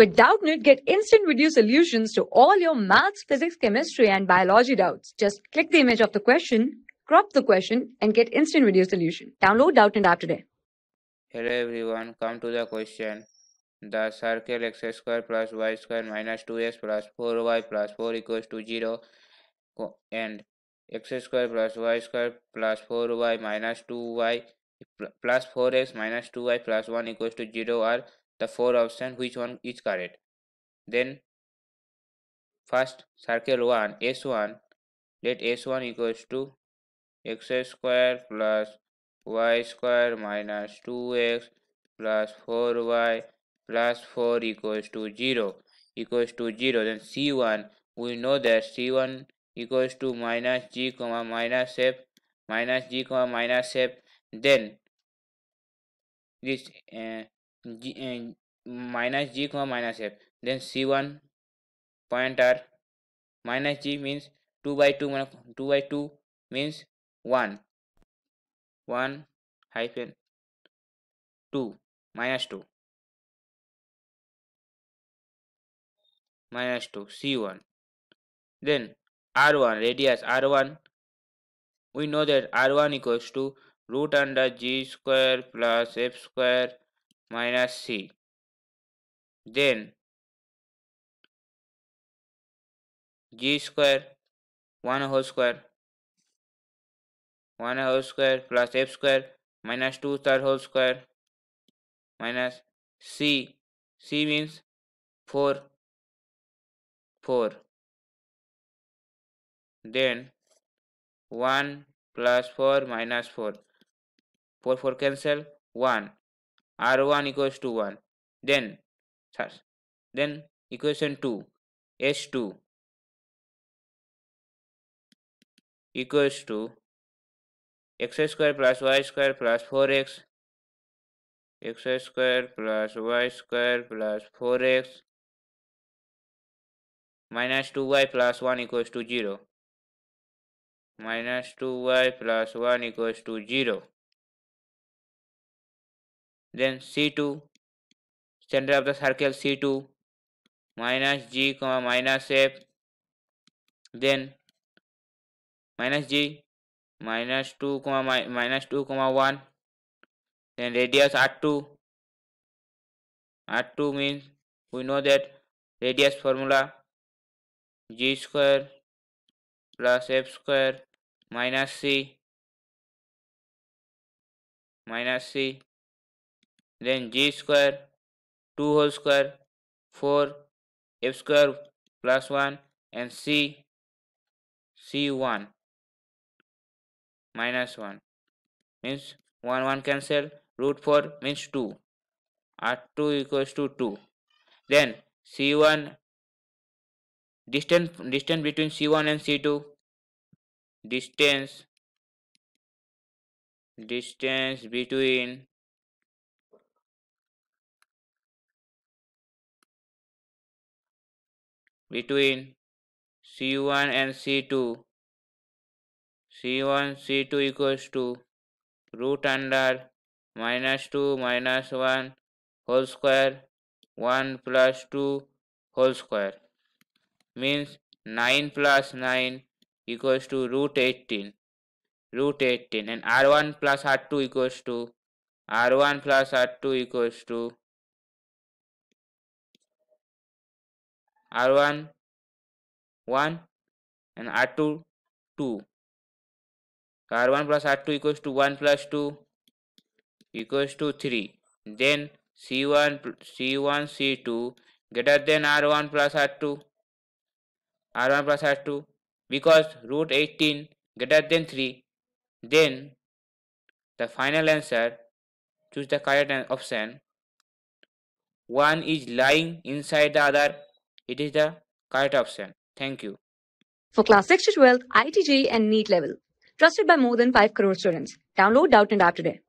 With Doubtnit, get instant video solutions to all your maths, physics, chemistry, and biology doubts. Just click the image of the question, crop the question, and get instant video solution. Download Doubtnit app today. Hello everyone, come to the question. The circle x square plus y square minus 2x plus 4y plus 4 equals to 0 and x square plus y square plus 4y minus 2y plus 4x minus 2y plus 1 equals to 0 are the four options which one is correct then first circle 1 s1 let s1 equals to x square plus y square minus 2x plus 4y plus 4 equals to 0 equals to 0 then c1 we know that c1 equals to minus g comma minus f minus g comma minus f then this uh, g eh, minus g comma minus f then c1 pointer minus g means 2 by 2 minus 2 by 2 means 1 1 hyphen 2 minus 2 minus 2 c1 then r1 radius r1 we know that r1 equals to root under g square plus f square minus c then g square 1 whole square 1 whole square plus f square minus 2 third whole square minus c c means 4 4 then 1 plus 4 minus 4 4 4 cancel 1 r1 equals to 1 then then equation 2 s2 equals to x square plus y square plus 4x x square plus y square plus 4x minus 2y plus 1 equals to 0 minus 2y plus 1 equals to 0 then C2 center of the circle C2 minus G comma minus F then minus G minus 2 comma mi minus 2 comma 1 then radius R2 R2 means we know that radius formula G square plus F square minus C minus C then J square 2 whole square 4 f square plus 1 and c c1 minus 1 means 1 1 cancel root 4 means 2 r2 equals to 2 then c1 distance distance between c1 and c2 distance distance between between C1 and C2. C1, C2 equals to root under minus 2 minus 1 whole square 1 plus 2 whole square means 9 plus 9 equals to root 18 root 18 and r1 plus r2 equals to r1 plus r2 equals to R1 1 and R2 2 R1 plus R2 equals to 1 plus 2 equals to 3 then C1 C1 C2 greater than R1 plus R2 R1 plus R2 because root 18 greater than 3 then the final answer choose the correct option one is lying inside the other it is the correct option. Thank you. For class 6 to 12, ITG and NEET level. Trusted by more than 5 crore students. Download Doubt and App today.